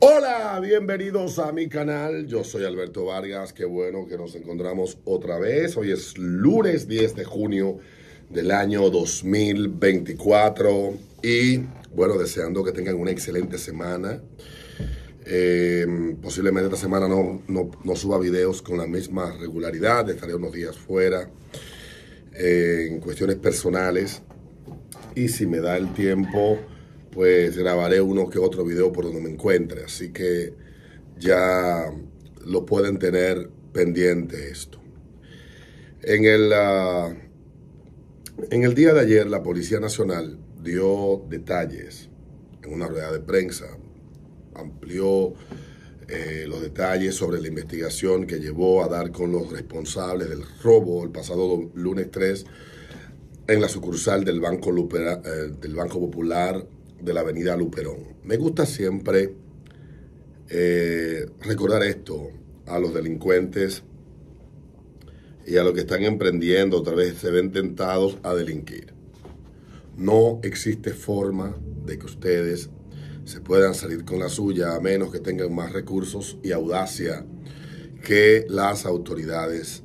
Hola, bienvenidos a mi canal. Yo soy Alberto Vargas. Qué bueno que nos encontramos otra vez. Hoy es lunes 10 de junio del año 2024 y bueno, deseando que tengan una excelente semana. Em, posiblemente esta semana no, suba videos con la misma regularidad, estaré unos días fuera eh, en cuestiones personales y si me da el tiempo pues grabaré uno que otro video por donde me encuentre. Así que ya lo pueden tener pendiente esto. En el, ah, en el día de ayer la Policía Nacional dio detalles en una rueda de prensa, amplió eh, los detalles sobre la investigación que llevó a dar con los responsables del robo el pasado lunes 3 en la sucursal del Banco, eh, del Banco Popular de la avenida Luperón. Me gusta siempre eh, recordar esto a los delincuentes y a los que están emprendiendo, otra vez se ven tentados a delinquir. No existe forma de que ustedes se puedan salir con la suya a menos que tengan más recursos y audacia que las autoridades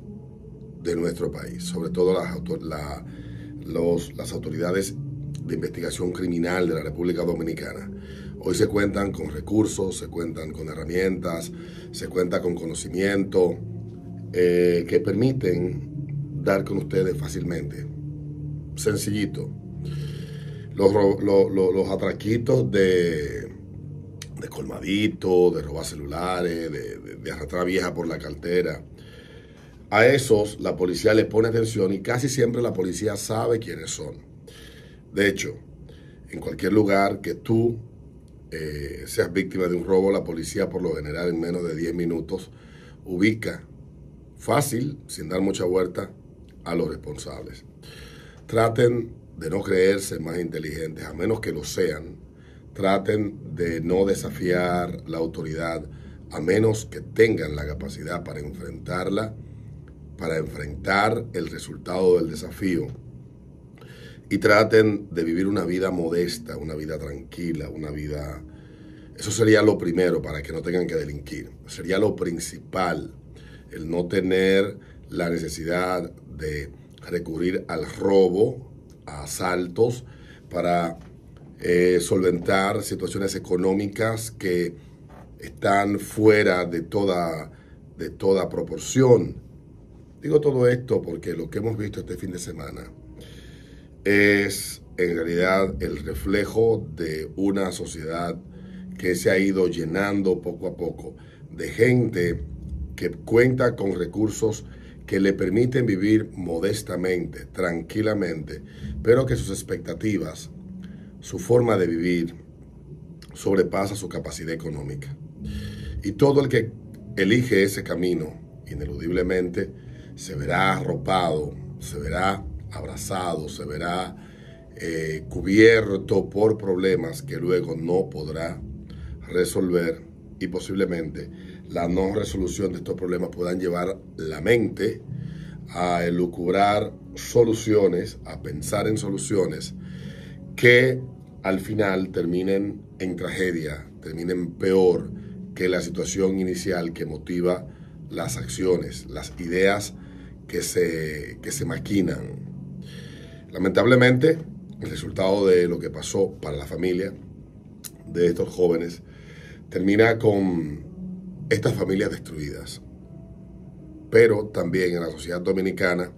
de nuestro país, sobre todo las, las autoridades de investigación criminal de la República Dominicana. Hoy se cuentan con recursos, se cuentan con herramientas, se cuenta con conocimiento eh, que permiten dar con ustedes fácilmente. Sencillito. Los, atraquitos de, de colmadito, de robar celulares, de, arrastrar vieja por la cartera. A esos la policía les pone atención y casi siempre la policía sabe quiénes son. De hecho, en cualquier lugar que tú eh, seas víctima de un robo, la policía por lo general en menos de 10 minutos ubica fácil, sin dar mucha vuelta, a los responsables. Traten de no creerse más inteligentes, a menos que lo sean. Traten de no desafiar la autoridad, a menos que tengan la capacidad para enfrentarla, para enfrentar el resultado del desafío y traten de vivir una vida modesta, una vida tranquila, una vida... Eso sería lo primero para que no tengan que delinquir. Sería lo principal, el no tener la necesidad de recurrir al robo, a asaltos, para eh, solventar situaciones económicas que están fuera de toda, de toda proporción. Digo todo esto porque lo que hemos visto este fin de semana es en realidad el reflejo de una sociedad que se ha ido llenando poco a poco de gente que cuenta con recursos que le permiten vivir modestamente, tranquilamente, pero que sus expectativas, su forma de vivir, sobrepasa su capacidad económica. Y todo el que elige ese camino, ineludiblemente, se verá arropado, se verá abrazado, se verá eh, cubierto por problemas que luego no podrá resolver y posiblemente la no resolución de estos problemas puedan llevar la mente a elucubrar soluciones, a pensar en soluciones que al final terminen en tragedia, terminen peor que la situación inicial que motiva las acciones, las ideas que se, que se maquinan lamentablemente, el resultado de lo que pasó para la familia de estos jóvenes termina con estas familias destruidas. Pero también en la sociedad dominicana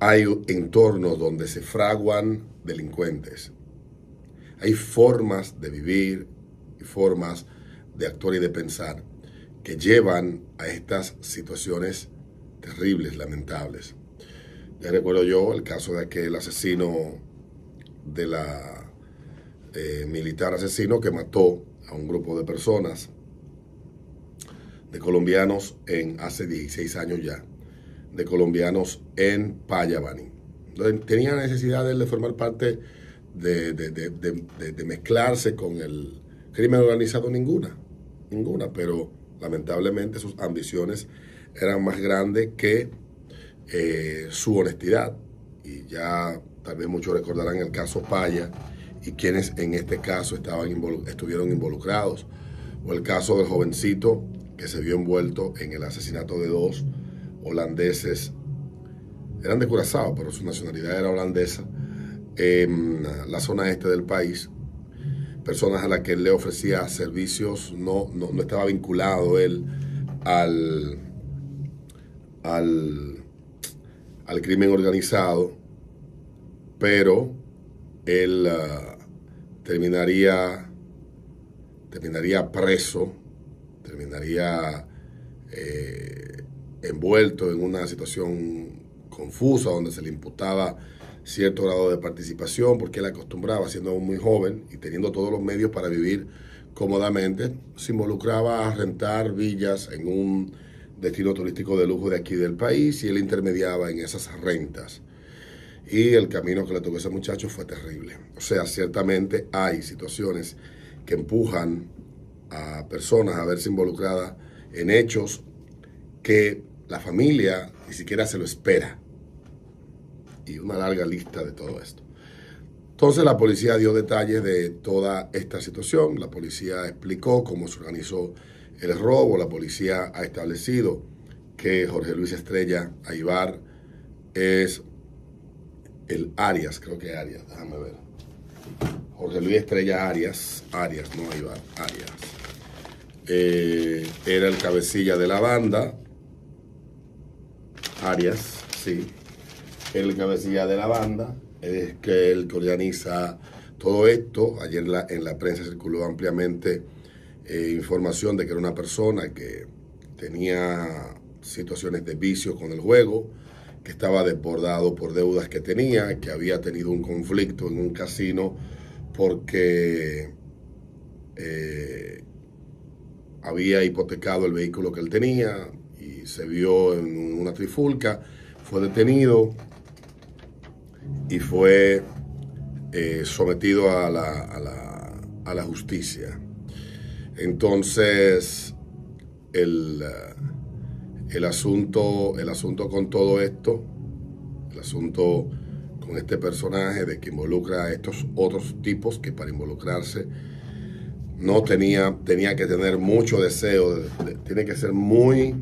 hay entornos donde se fraguan delincuentes. Hay formas de vivir y formas de actuar y de pensar que llevan a estas situaciones terribles, lamentables. Ya recuerdo yo el caso de aquel asesino de la eh, militar asesino que mató a un grupo de personas, de colombianos en hace 16 años ya, de colombianos en Payabani. Tenía necesidad de, de formar parte de, de mezclarse con el crimen organizado ninguna, ninguna, pero lamentablemente sus ambiciones eran más grandes que eh, su honestidad. Y ya tal vez muchos recordarán el caso Paya y quienes en este caso estaban estuvieron involucrados. O el caso del jovencito que se vio envuelto en el asesinato de dos holandeses. Eran de Curazao, pero su nacionalidad era holandesa. En la zona este del país, personas a las que él le ofrecía servicios, no, no, no estaba vinculado él al, al al crimen organizado, pero él ah, terminaría, terminaría preso, terminaría eh, envuelto en una situación confusa donde se le imputaba cierto grado de participación porque él acostumbraba, siendo muy joven y teniendo todos los medios para vivir cómodamente, se involucraba a rentar villas en un destino turístico de lujo de aquí del país y él intermediaba en esas rentas. Y el camino que le tocó ese muchacho fue terrible. O sea, ciertamente hay situaciones que empujan a personas a verse involucradas en hechos que la familia ni siquiera se lo espera. Y una larga lista de todo esto. Entonces la policía dio detalles de toda esta situación, la policía explicó cómo se organizó el robo. La policía ha establecido que Jorge Luis Estrella Aibar es el Arias, creo que Arias, déjame ver. Jorge Luis Estrella Arias, Arias, no Aibar, Arias. Eh, era el cabecilla de la banda, Arias, sí. El cabecilla de la banda es que él que organiza todo esto. Ayer en la prensa circuló ampliamente eh, información de que era una persona que tenía situaciones de vicio con el juego, que estaba desbordado por deudas que tenía, que había tenido un conflicto en un casino porque eh, había hipotecado el vehículo que él tenía y se vio en una trifulca, fue detenido y fue eh, sometido a la justicia. Entonces, eh, el, asunto, el asunto con todo esto, el asunto con este personaje de que involucra a estos otros tipos que para involucrarse no tenía, tenía que tener mucho deseo, tiene que ser muy,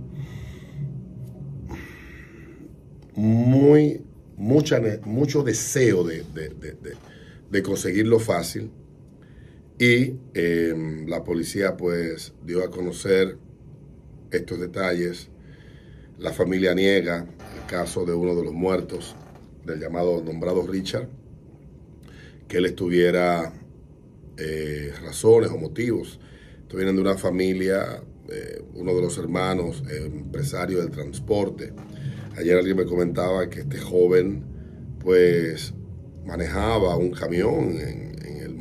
muy, mucho deseo de, de conseguirlo fácil y em, la policía pues dio a conocer estos detalles. La familia niega el caso de uno de los muertos, del llamado nombrado Richard, que él estuviera eh, razones o motivos. Esto viene de una familia, eh, uno de los hermanos, empresario del transporte. Ayer alguien me comentaba que este joven pues manejaba un camión en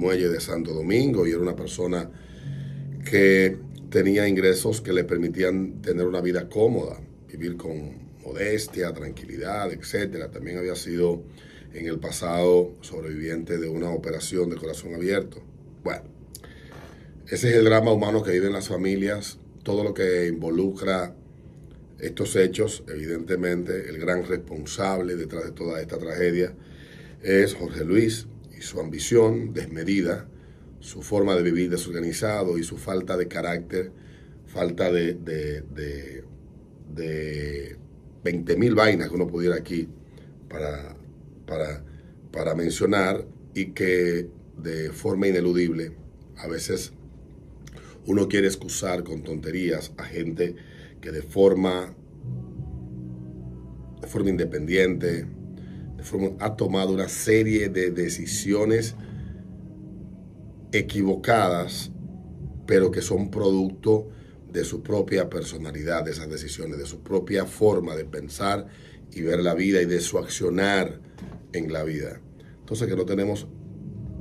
muelle de Santo Domingo y era una persona que tenía ingresos que le permitían tener una vida cómoda, vivir con modestia, tranquilidad, etcétera. También había sido en el pasado sobreviviente de una operación de corazón abierto. Bueno, ese es el drama humano que viven las familias, todo lo que involucra estos hechos, evidentemente el gran responsable detrás de toda esta tragedia es Jorge Luis, su ambición desmedida, su forma de vivir desorganizado y su falta de carácter, falta de, de, de, mil vainas que uno pudiera aquí para, para, para mencionar y que de forma ineludible a veces uno quiere excusar con tonterías a gente que de forma, de forma independiente, ha tomado una serie de decisiones equivocadas, pero que son producto de su propia personalidad, de esas decisiones, de su propia forma de pensar y ver la vida y de su accionar en la vida. Entonces que no tenemos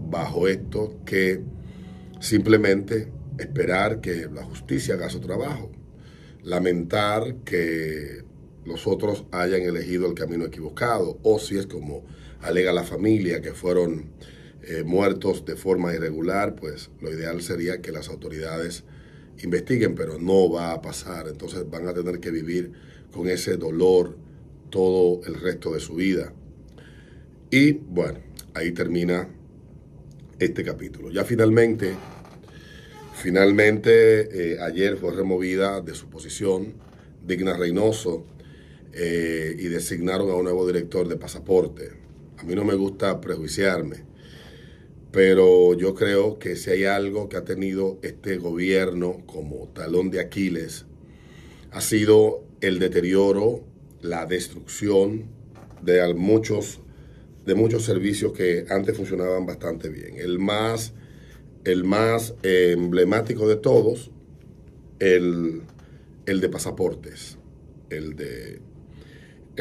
bajo esto que simplemente esperar que la justicia haga su trabajo, lamentar que los otros hayan elegido el camino equivocado o si es como alega la familia que fueron eh, muertos de forma irregular, pues lo ideal sería que las autoridades investiguen, pero no va a pasar. Entonces van a tener que vivir con ese dolor todo el resto de su vida. Y bueno, ahí termina este capítulo. Ya finalmente, finalmente eh, ayer fue removida de su posición Digna Reynoso, eh, y designaron a un nuevo director de pasaporte. A mí no me gusta prejuiciarme, pero yo creo que si hay algo que ha tenido este gobierno como talón de Aquiles, ha sido el deterioro, la destrucción de muchos, de muchos servicios que antes funcionaban bastante bien. El más, el más eh, emblemático de todos, el, el de pasaportes, el de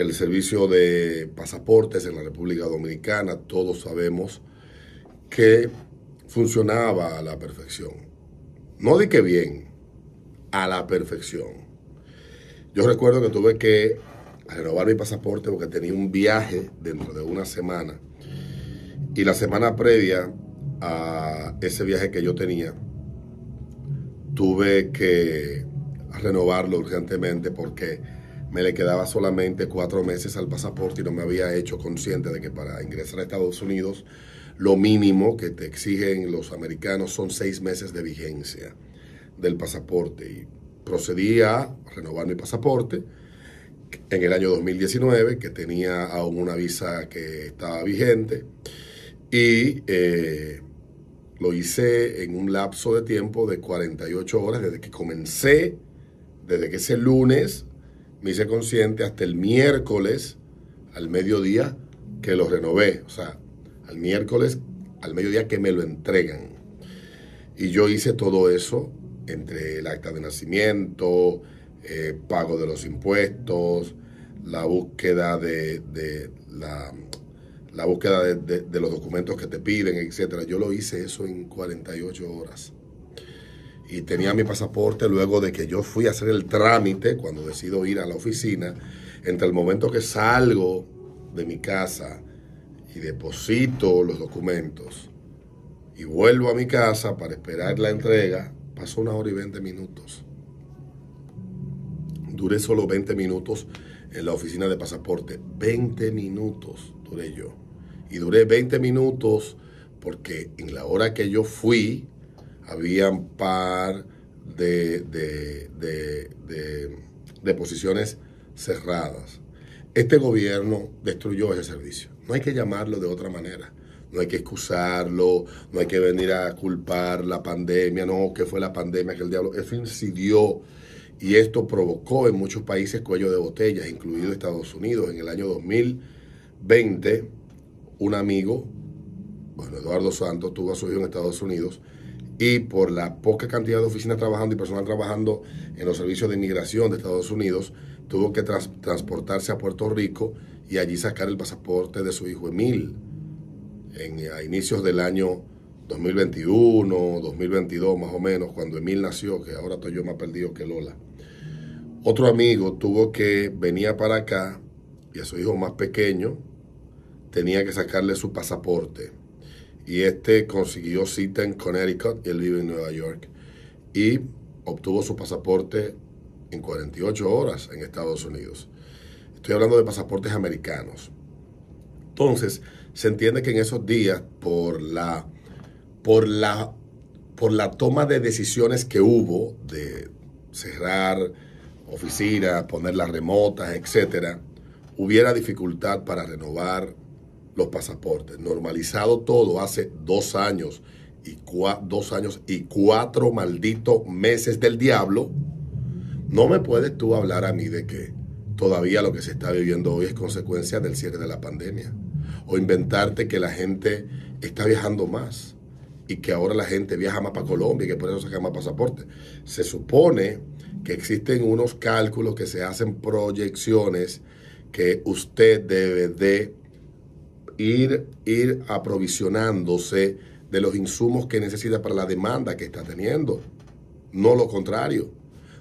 el servicio de pasaportes en la República Dominicana, todos sabemos que funcionaba a la perfección. No di que bien, a la perfección. Yo recuerdo que tuve que renovar mi pasaporte porque tenía un viaje dentro de una semana. Y la semana previa a ese viaje que yo tenía, tuve que renovarlo urgentemente porque me le quedaba solamente cuatro meses al pasaporte y no me había hecho consciente de que para ingresar a Estados Unidos lo mínimo que te exigen los americanos son seis meses de vigencia del pasaporte. Y procedí a renovar mi pasaporte en el año 2019, que tenía aún una visa que estaba vigente, y eh, lo hice en un lapso de tiempo de 48 horas desde que comencé, desde que ese lunes me hice consciente hasta el miércoles al mediodía que lo renové. O sea, al miércoles al mediodía que me lo entregan. Y yo hice todo eso entre el acta de nacimiento, eh, pago de los impuestos, la búsqueda de, la, búsqueda los documentos que te piden, etcétera. Yo lo hice eso en 48 horas y tenía mi pasaporte luego de que yo fui a hacer el trámite, cuando decido ir a la oficina, entre el momento que salgo de mi casa y deposito los documentos y vuelvo a mi casa para esperar la entrega, pasó una hora y 20 minutos. Duré solo 20 minutos en la oficina de pasaporte. 20 minutos duré yo. Y duré 20 minutos porque en la hora que yo fui, habían par de, posiciones cerradas. Este gobierno destruyó ese servicio. No hay que llamarlo de otra manera. No hay que excusarlo, no hay que venir a culpar la pandemia, no, que fue la pandemia, que el diablo. Eso incidió y esto provocó en muchos países cuello de botella, incluido Estados Unidos. En el año 2020, un amigo, bueno, Eduardo Santos, tuvo a su hijo en Estados Unidos y por la poca cantidad de oficinas trabajando y personal trabajando en los servicios de inmigración de Estados Unidos, tuvo que transportarse a Puerto Rico y allí sacar el pasaporte de su hijo Emil en, eh, a inicios del año 2021, 2022 más o menos, cuando Emil nació, que ahora estoy yo más perdido que Lola. Otro amigo tuvo que venir para acá y a su hijo más pequeño tenía que sacarle su pasaporte y este consiguió cita en Connecticut y él vive en Nueva York y obtuvo su pasaporte en 48 horas en Estados Unidos. Estoy hablando de pasaportes americanos. Entonces, se entiende que en esos días, por la, por la, por la toma de decisiones que hubo de cerrar oficinas, ponerlas remotas, etcétera, hubiera dificultad para renovar los pasaportes. Normalizado todo hace dos años y, dos años y cuatro malditos meses del diablo. No me puedes tú hablar a mí de que todavía lo que se está viviendo hoy es consecuencia del cierre de la pandemia. O inventarte que la gente está viajando más y que ahora la gente viaja más para Colombia y que por eso saca más pasaporte. Se supone que existen unos cálculos que se hacen proyecciones que usted debe de ir, ir aprovisionándose de los insumos que necesita para la demanda que está teniendo. No lo contrario.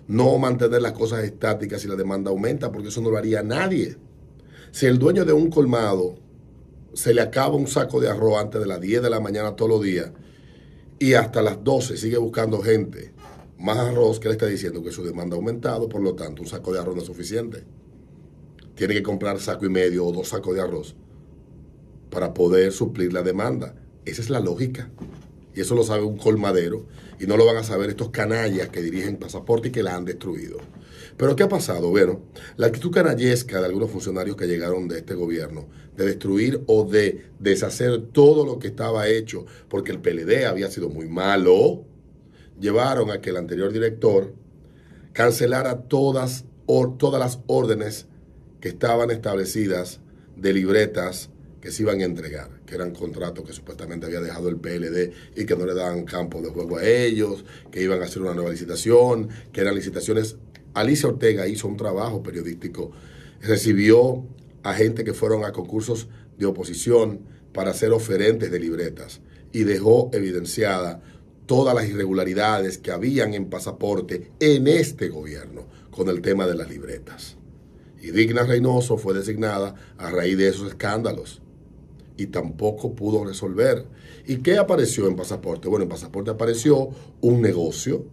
No mantener las cosas estáticas si la demanda aumenta, porque eso no lo haría nadie. Si el dueño de un colmado se le acaba un saco de arroz antes de las 10 de la mañana todos los días y hasta las 12 sigue buscando gente, más arroz que le está diciendo que su demanda ha aumentado, por lo tanto un saco de arroz no es suficiente. Tiene que comprar saco y medio o dos sacos de arroz para poder suplir la demanda. Esa es la lógica. Y eso lo sabe un colmadero y no lo van a saber estos canallas que dirigen pasaporte y que la han destruido. Pero ¿qué ha pasado? Bueno, la actitud canallesca de algunos funcionarios que llegaron de este gobierno, de destruir o de deshacer todo lo que estaba hecho, porque el PLD había sido muy malo, llevaron a que el anterior director cancelara todas, o todas las órdenes que estaban establecidas de libretas se iban a entregar, que eran contratos que supuestamente había dejado el PLD y que no le daban campo de juego a ellos, que iban a hacer una nueva licitación, que eran licitaciones. Alicia Ortega hizo un trabajo periodístico, recibió a gente que fueron a concursos de oposición para ser oferentes de libretas y dejó evidenciada todas las irregularidades que habían en pasaporte en este gobierno con el tema de las libretas. Y Digna Reynoso fue designada a raíz de esos escándalos y tampoco pudo resolver. ¿Y qué apareció en pasaporte? Bueno, en pasaporte apareció un negocio.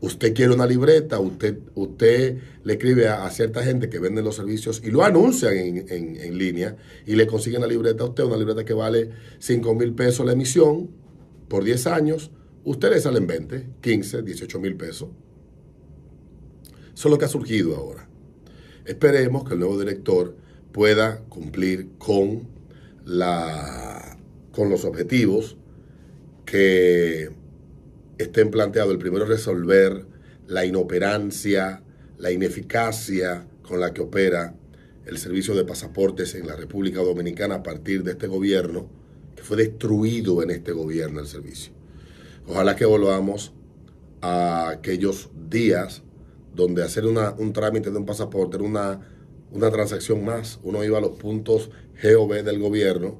Usted quiere una libreta, usted, usted le escribe a, cierta gente que vende los servicios y lo anuncian en, en, línea y le consiguen la libreta a usted, una libreta que vale 5 mil pesos la emisión por 10 años. Usted le salen 20, 15, 18 mil pesos. Eso es lo que ha surgido ahora. Esperemos que el nuevo director pueda cumplir con la, con los objetivos que estén planteados. El primero es resolver la inoperancia, la ineficacia con la que opera el servicio de pasaportes en la República Dominicana a partir de este gobierno, que fue destruido en este gobierno el servicio. Ojalá que volvamos a aquellos días donde hacer un trámite de un pasaporte era una una transacción más. Uno iba a los puntos GOV del gobierno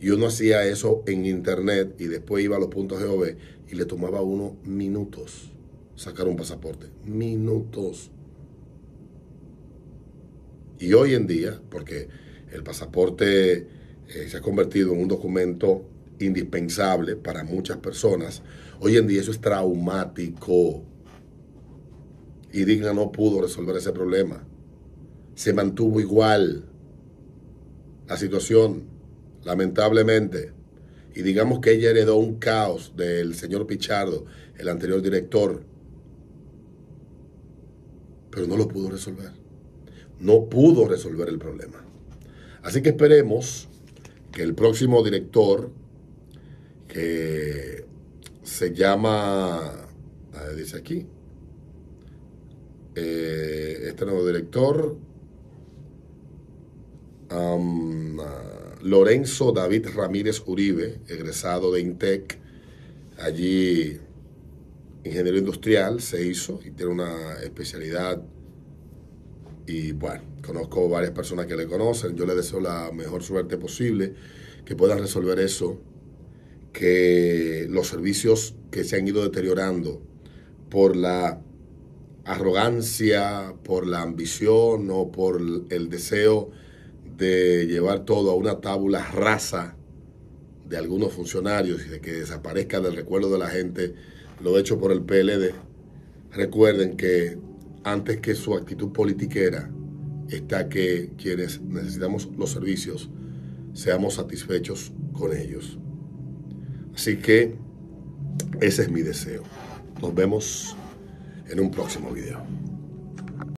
y uno hacía eso en internet y después iba a los puntos GOV y le tomaba a uno minutos sacar un pasaporte. Minutos. Y hoy en día, porque el pasaporte eh, se ha convertido en un documento indispensable para muchas personas, hoy en día eso es traumático. Y Digna no pudo resolver ese problema se mantuvo igual la situación, lamentablemente. Y digamos que ella heredó un caos del señor Pichardo, el anterior director. Pero no lo pudo resolver. No pudo resolver el problema. Así que esperemos que el próximo director, que se llama, ah, dice aquí, eh, este nuevo director, Ah, Lorenzo David Ramírez Uribe, egresado de INTEC, allí ingeniero industrial se hizo y tiene una especialidad. Y bueno, conozco varias personas que le conocen. Yo le deseo la mejor suerte posible, que pueda resolver eso, que los servicios que se han ido deteriorando por la arrogancia, por la ambición o por el deseo de llevar todo a una tabula rasa de algunos funcionarios y de que desaparezca del recuerdo de la gente lo hecho por el PLD, recuerden que antes que su actitud politiquera está que quienes necesitamos los servicios seamos satisfechos con ellos. Así que ese es mi deseo. Nos vemos en un próximo video.